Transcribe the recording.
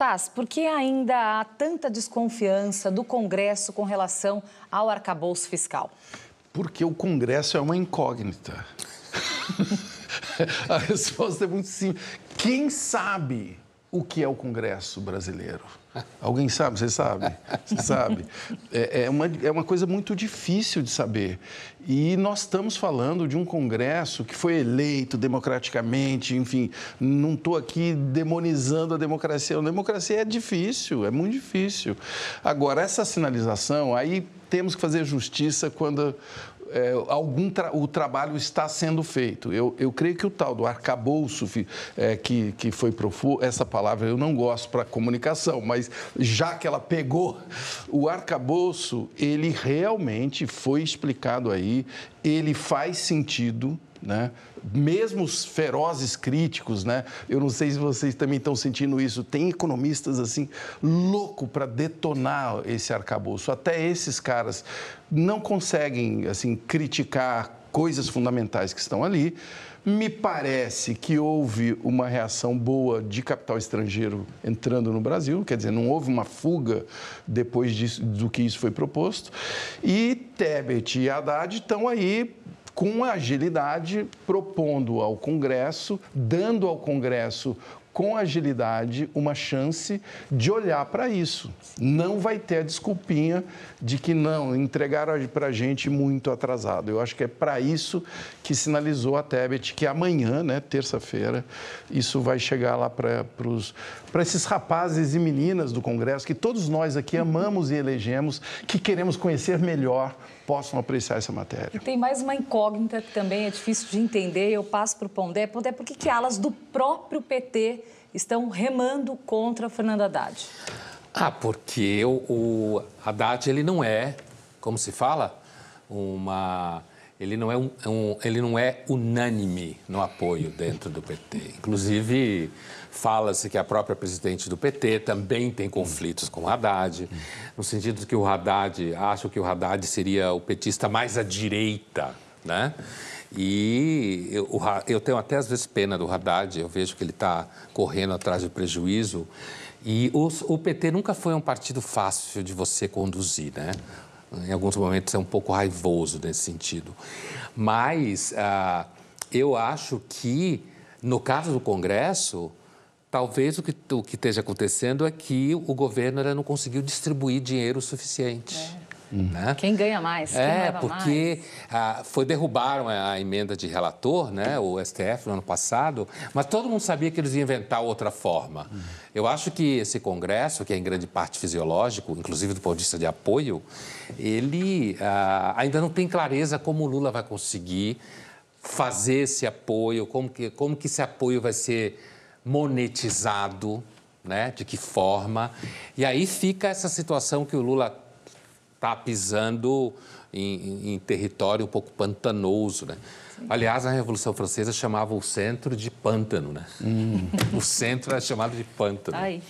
Taz, por que ainda há tanta desconfiança do Congresso com relação ao arcabouço fiscal? Porque o Congresso é uma incógnita. A resposta é muito simples. Quem sabe o que é o Congresso brasileiro? Alguém sabe? Você sabe? Você sabe? É, é, uma, é uma coisa muito difícil de saber. E nós estamos falando de um Congresso que foi eleito democraticamente, enfim, não estou aqui demonizando a democracia. A democracia é difícil, é muito difícil. Agora, essa sinalização, aí temos que fazer justiça quando é, algum tra o trabalho está sendo feito. Eu, eu creio que o tal do arcabouço é, que, que foi profundo, essa palavra eu não gosto para comunicação, mas já que ela pegou, o arcabouço, ele realmente foi explicado aí ele faz sentido né? Mesmo os ferozes críticos, né? Eu não sei se vocês também estão sentindo isso. Tem economistas assim louco para detonar esse arcabouço. Até esses caras não conseguem assim criticar coisas fundamentais que estão ali. Me parece que houve uma reação boa de capital estrangeiro entrando no Brasil, quer dizer, não houve uma fuga depois disso, do que isso foi proposto. E Tebet e Haddad estão aí com agilidade propondo ao Congresso, dando ao Congresso com agilidade, uma chance de olhar para isso. Não vai ter a desculpinha de que não, entregaram para a gente muito atrasado. Eu acho que é para isso que sinalizou a Tebet que amanhã, né, terça-feira, isso vai chegar lá para esses rapazes e meninas do Congresso, que todos nós aqui amamos e elegemos, que queremos conhecer melhor possam apreciar essa matéria. E tem mais uma incógnita que também é difícil de entender, eu passo para o Pondé. Pondé, por que, que alas do próprio PT estão remando contra Fernando Haddad? Ah, porque o, o Haddad ele não é, como se fala, uma ele não é, um, é um, ele não é unânime no apoio dentro do PT. Inclusive, fala-se que a própria presidente do PT também tem conflitos com o Haddad, no sentido de que o Haddad, acho que o Haddad seria o petista mais à direita, né? E eu, eu tenho até às vezes pena do Haddad, eu vejo que ele está correndo atrás do prejuízo. E os, o PT nunca foi um partido fácil de você conduzir, né? Em alguns momentos é um pouco raivoso nesse sentido. Mas ah, eu acho que, no caso do Congresso, talvez o que, o que esteja acontecendo é que o governo não conseguiu distribuir dinheiro suficiente. É. Uhum. Né? Quem ganha mais? É, porque mais? Ah, foi derrubaram a emenda de relator, né, o STF, no ano passado, mas todo mundo sabia que eles iam inventar outra forma. Uhum. Eu acho que esse Congresso, que é em grande parte fisiológico, inclusive do ponto de vista de apoio, ele ah, ainda não tem clareza como o Lula vai conseguir fazer esse apoio, como que, como que esse apoio vai ser monetizado, né? de que forma. E aí fica essa situação que o Lula está pisando em, em, território um pouco pantanoso, né? Aliás, a Revolução Francesa chamava o centro de pântano, né? Hum. O centro era chamado de pântano. Ai.